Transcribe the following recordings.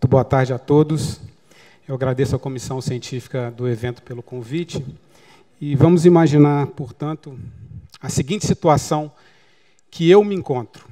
Muito boa tarde a todos. Eu agradeço à comissão científica do evento pelo convite. E vamos imaginar, portanto, a seguinte situação que eu me encontro.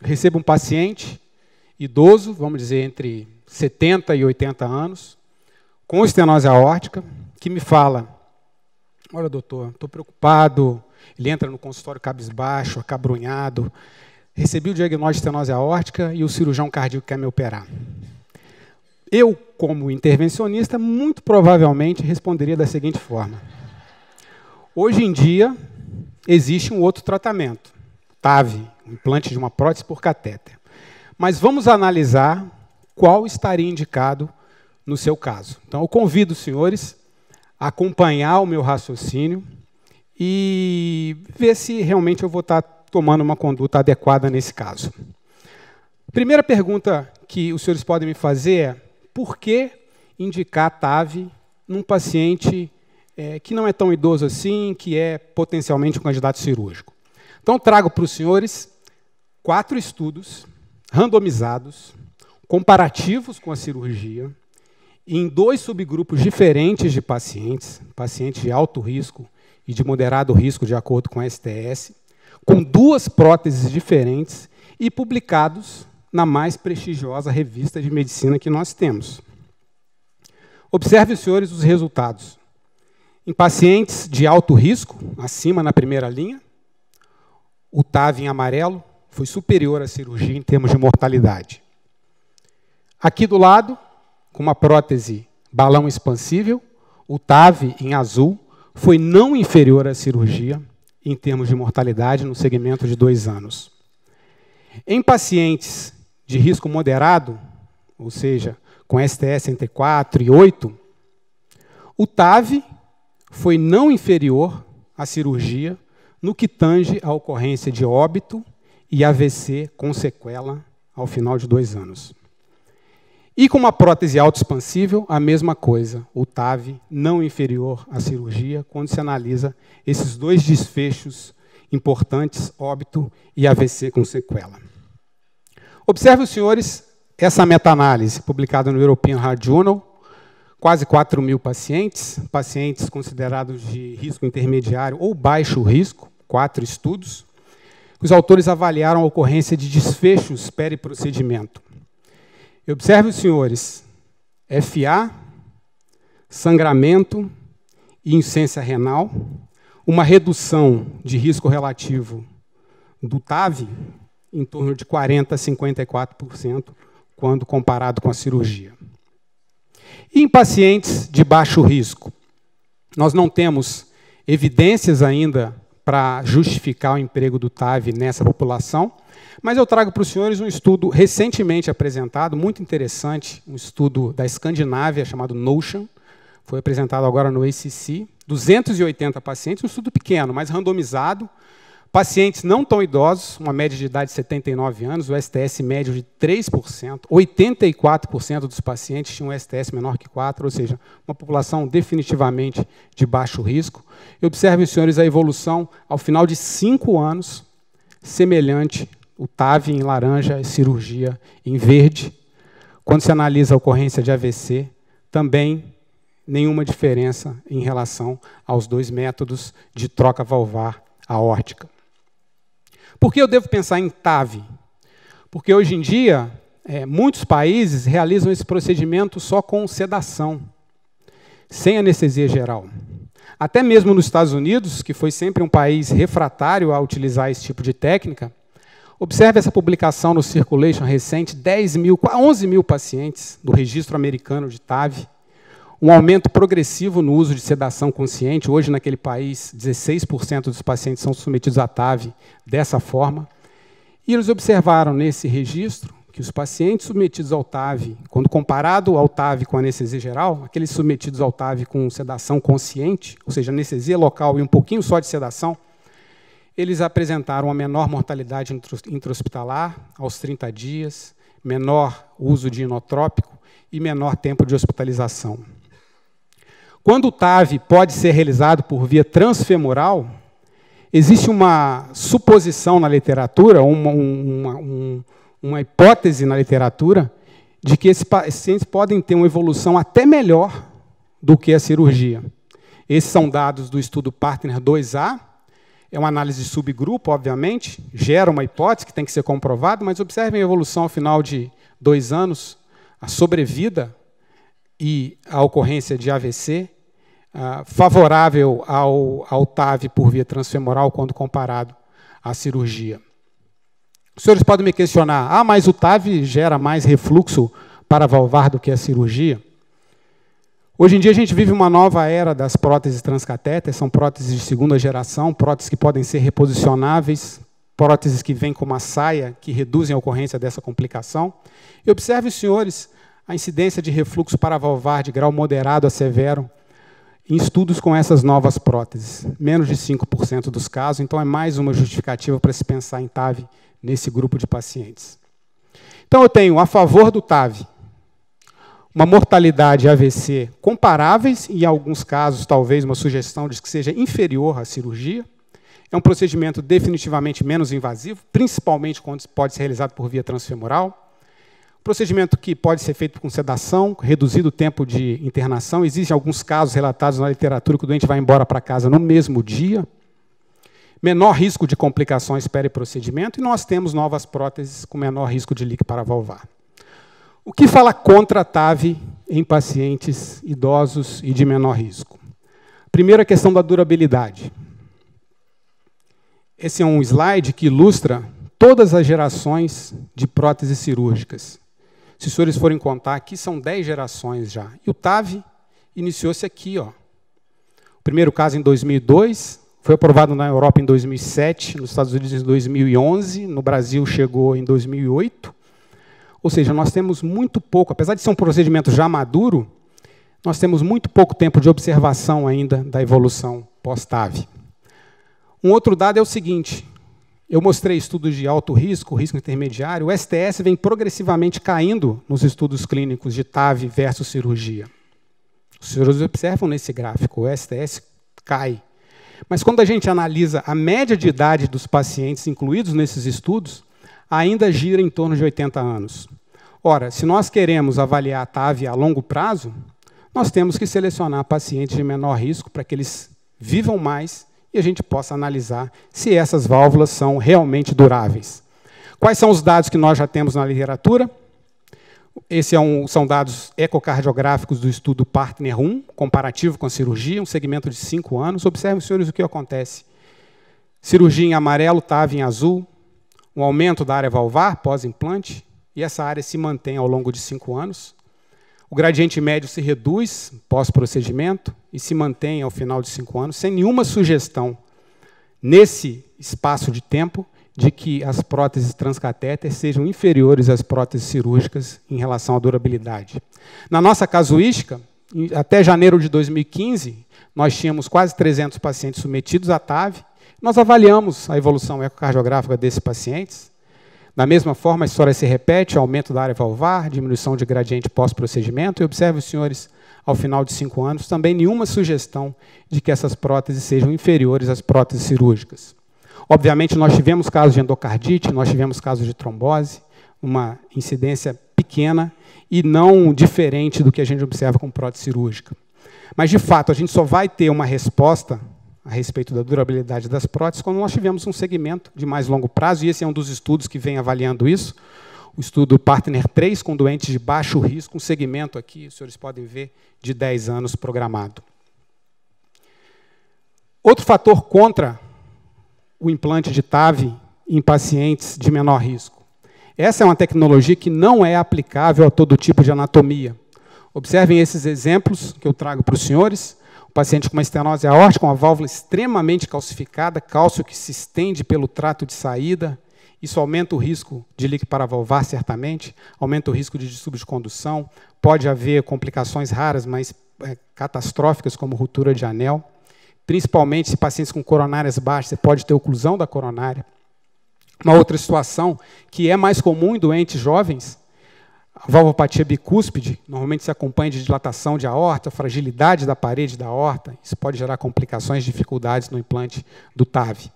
recebo um paciente idoso, vamos dizer entre 70 e 80 anos, com estenose aórtica, que me fala: Olha, doutor, estou preocupado. Ele entra no consultório cabisbaixo, acabrunhado. Recebi o diagnóstico de estenose aórtica e o cirurgião cardíaco quer me operar. Eu, como intervencionista, muito provavelmente responderia da seguinte forma: Hoje em dia, existe um outro tratamento, TAV, implante de uma prótese por catéter. Mas vamos analisar qual estaria indicado no seu caso. Então, eu convido os senhores a acompanhar o meu raciocínio e ver se realmente eu vou estar tomando uma conduta adequada nesse caso. Primeira pergunta que os senhores podem me fazer é: por que indicar TAV num paciente é, que não é tão idoso assim, que é potencialmente um candidato cirúrgico. Então, trago para os senhores quatro estudos randomizados, comparativos com a cirurgia, em dois subgrupos diferentes de pacientes, pacientes de alto risco e de moderado risco, de acordo com a STS, com duas próteses diferentes e publicados na mais prestigiosa revista de medicina que nós temos. Observe, senhores, os resultados. Em pacientes de alto risco, acima na primeira linha, o TAV em amarelo foi superior à cirurgia em termos de mortalidade. Aqui do lado, com uma prótese balão expansível, o TAV em azul foi não inferior à cirurgia em termos de mortalidade no segmento de dois anos. Em pacientes de risco moderado, ou seja, com STS entre 4 e 8, o TAV foi não inferior à cirurgia no que tange à ocorrência de óbito e AVC com sequela ao final de dois anos. E com uma prótese autoexpansível, a mesma coisa, o TAV não inferior à cirurgia, quando se analisa esses dois desfechos importantes, óbito e AVC com sequela. Observe os senhores essa meta-análise publicada no European Heart Journal, quase 4 mil pacientes, pacientes considerados de risco intermediário ou baixo risco, quatro estudos. Os autores avaliaram a ocorrência de desfechos periprocedimento. E observe os senhores, FA, sangramento e insuficiência renal, uma redução de risco relativo do TAV, em torno de 40% a 54% quando comparado com a cirurgia. E em pacientes de baixo risco, nós não temos evidências ainda para justificar o emprego do TAV nessa população, mas eu trago para os senhores um estudo recentemente apresentado, muito interessante, um estudo da Escandinávia chamado Notion, foi apresentado agora no ACC, 280 pacientes, um estudo pequeno, mas randomizado, Pacientes não tão idosos, uma média de idade de 79 anos, o STS médio de 3%, 84% dos pacientes tinham um STS menor que 4, ou seja, uma população definitivamente de baixo risco. E observem, senhores, a evolução ao final de 5 anos, semelhante o TAV em laranja e cirurgia em verde. Quando se analisa a ocorrência de AVC, também nenhuma diferença em relação aos dois métodos de troca valvar aórtica. Por que eu devo pensar em TAV? Porque hoje em dia, é, muitos países realizam esse procedimento só com sedação, sem anestesia geral. Até mesmo nos Estados Unidos, que foi sempre um país refratário a utilizar esse tipo de técnica, observe essa publicação no Circulation recente, 10 mil, 11 mil pacientes do registro americano de TAV um aumento progressivo no uso de sedação consciente. Hoje, naquele país, 16% dos pacientes são submetidos à TAV dessa forma. E eles observaram nesse registro que os pacientes submetidos ao TAV, quando comparado ao TAV com anestesia geral, aqueles submetidos ao TAV com sedação consciente, ou seja, anestesia local e um pouquinho só de sedação, eles apresentaram uma menor mortalidade intra-hospitalar aos 30 dias, menor uso de inotrópico e menor tempo de hospitalização. Quando o TAV pode ser realizado por via transfemoral, existe uma suposição na literatura, uma, uma, uma hipótese na literatura, de que esses pacientes podem ter uma evolução até melhor do que a cirurgia. Esses são dados do estudo Partner 2A. É uma análise de subgrupo, obviamente, gera uma hipótese que tem que ser comprovada, mas observem a evolução ao final de dois anos, a sobrevida e a ocorrência de AVC ah, favorável ao, ao TAV por via transfemoral quando comparado à cirurgia. Os senhores podem me questionar, ah, mas o TAV gera mais refluxo para valvar do que a cirurgia? Hoje em dia a gente vive uma nova era das próteses transcatéteres, são próteses de segunda geração, próteses que podem ser reposicionáveis, próteses que vêm com uma saia, que reduzem a ocorrência dessa complicação. E observe, senhores, a incidência de refluxo para valvar de grau moderado a severo em estudos com essas novas próteses. Menos de 5% dos casos, então é mais uma justificativa para se pensar em TAV nesse grupo de pacientes. Então eu tenho a favor do TAV uma mortalidade AVC comparáveis e em alguns casos talvez uma sugestão de que seja inferior à cirurgia. É um procedimento definitivamente menos invasivo, principalmente quando pode ser realizado por via transfemoral. Procedimento que pode ser feito com sedação, reduzido o tempo de internação. Existem alguns casos relatados na literatura que o doente vai embora para casa no mesmo dia. Menor risco de complicações peri-procedimento. E nós temos novas próteses com menor risco de líquido valvar. O que fala contra a TAV em pacientes idosos e de menor risco? Primeiro, a questão da durabilidade. Esse é um slide que ilustra todas as gerações de próteses cirúrgicas. Se os senhores forem contar aqui, são dez gerações já. E o TAV iniciou-se aqui. Ó. O primeiro caso em 2002, foi aprovado na Europa em 2007, nos Estados Unidos em 2011, no Brasil chegou em 2008. Ou seja, nós temos muito pouco, apesar de ser um procedimento já maduro, nós temos muito pouco tempo de observação ainda da evolução pós-TAV. Um outro dado é o seguinte: eu mostrei estudos de alto risco, risco intermediário. O STS vem progressivamente caindo nos estudos clínicos de TAV versus cirurgia. Os senhores observam nesse gráfico, o STS cai. Mas quando a gente analisa a média de idade dos pacientes incluídos nesses estudos, ainda gira em torno de 80 anos. Ora, se nós queremos avaliar a TAV a longo prazo, nós temos que selecionar pacientes de menor risco para que eles vivam mais e a gente possa analisar se essas válvulas são realmente duráveis. Quais são os dados que nós já temos na literatura? Esses é um, são dados ecocardiográficos do estudo Partner 1, comparativo com a cirurgia, um segmento de cinco anos. Observem, senhores, o que acontece. Cirurgia em amarelo, TAV em azul, um aumento da área valvar pós-implante, e essa área se mantém ao longo de cinco anos. O gradiente médio se reduz pós-procedimento e se mantém ao final de cinco anos, sem nenhuma sugestão nesse espaço de tempo de que as próteses transcatéter sejam inferiores às próteses cirúrgicas em relação à durabilidade. Na nossa casuística, até janeiro de 2015, nós tínhamos quase 300 pacientes submetidos à TAV. Nós avaliamos a evolução ecocardiográfica desses pacientes da mesma forma, a história se repete, aumento da área valvar, diminuição de gradiente pós-procedimento, e observe os senhores, ao final de cinco anos, também nenhuma sugestão de que essas próteses sejam inferiores às próteses cirúrgicas. Obviamente, nós tivemos casos de endocardite, nós tivemos casos de trombose, uma incidência pequena e não diferente do que a gente observa com prótese cirúrgica. Mas, de fato, a gente só vai ter uma resposta a respeito da durabilidade das próteses, quando nós tivemos um segmento de mais longo prazo, e esse é um dos estudos que vem avaliando isso, o estudo Partner 3, com doentes de baixo risco, um segmento aqui, os senhores podem ver, de 10 anos programado. Outro fator contra o implante de TAV em pacientes de menor risco. Essa é uma tecnologia que não é aplicável a todo tipo de anatomia. Observem esses exemplos que eu trago para os senhores. O paciente com uma estenose aórtica, uma válvula extremamente calcificada, cálcio que se estende pelo trato de saída, isso aumenta o risco de líquido paravalvar, certamente, aumenta o risco de distúrbio de condução, pode haver complicações raras, mas é, catastróficas, como ruptura de anel. Principalmente se pacientes com coronárias baixas, você pode ter oclusão da coronária. Uma outra situação que é mais comum em doentes jovens a valvopatia bicúspide normalmente se acompanha de dilatação de aorta, fragilidade da parede da aorta. Isso pode gerar complicações, dificuldades no implante do TAV.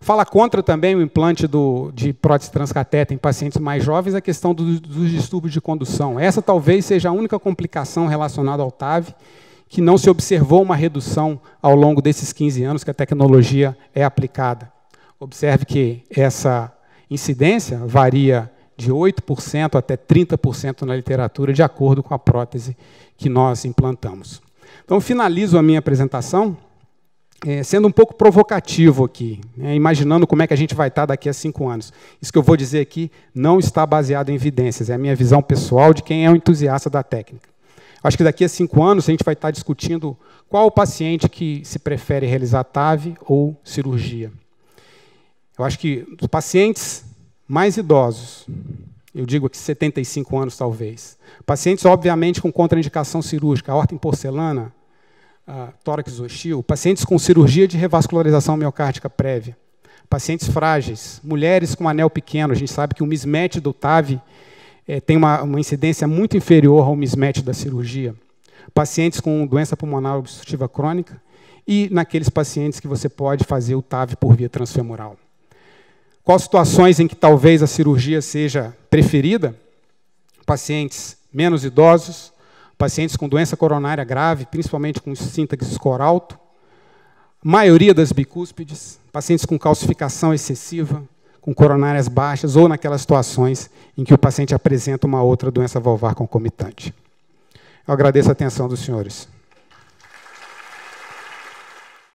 Fala contra também o implante do, de prótese transcateta em pacientes mais jovens a questão do, dos distúrbios de condução. Essa talvez seja a única complicação relacionada ao TAV que não se observou uma redução ao longo desses 15 anos que a tecnologia é aplicada. Observe que essa incidência varia de 8% até 30% na literatura, de acordo com a prótese que nós implantamos. Então, finalizo a minha apresentação é, sendo um pouco provocativo aqui, né, imaginando como é que a gente vai estar daqui a cinco anos. Isso que eu vou dizer aqui não está baseado em evidências, é a minha visão pessoal de quem é um entusiasta da técnica. Acho que daqui a cinco anos a gente vai estar discutindo qual o paciente que se prefere realizar TAV ou cirurgia. Eu acho que os pacientes mais idosos, eu digo aqui 75 anos talvez, pacientes obviamente com contraindicação cirúrgica, aorta em porcelana, uh, tórax hostil, pacientes com cirurgia de revascularização miocárdica prévia, pacientes frágeis, mulheres com anel pequeno, a gente sabe que o mismatch do TAV eh, tem uma, uma incidência muito inferior ao mismatch da cirurgia, pacientes com doença pulmonar obstrutiva crônica e naqueles pacientes que você pode fazer o TAV por via transfemoral quais situações em que talvez a cirurgia seja preferida, pacientes menos idosos, pacientes com doença coronária grave, principalmente com síntaxe score alto, maioria das bicúspides, pacientes com calcificação excessiva, com coronárias baixas ou naquelas situações em que o paciente apresenta uma outra doença valvar concomitante. Eu agradeço a atenção dos senhores.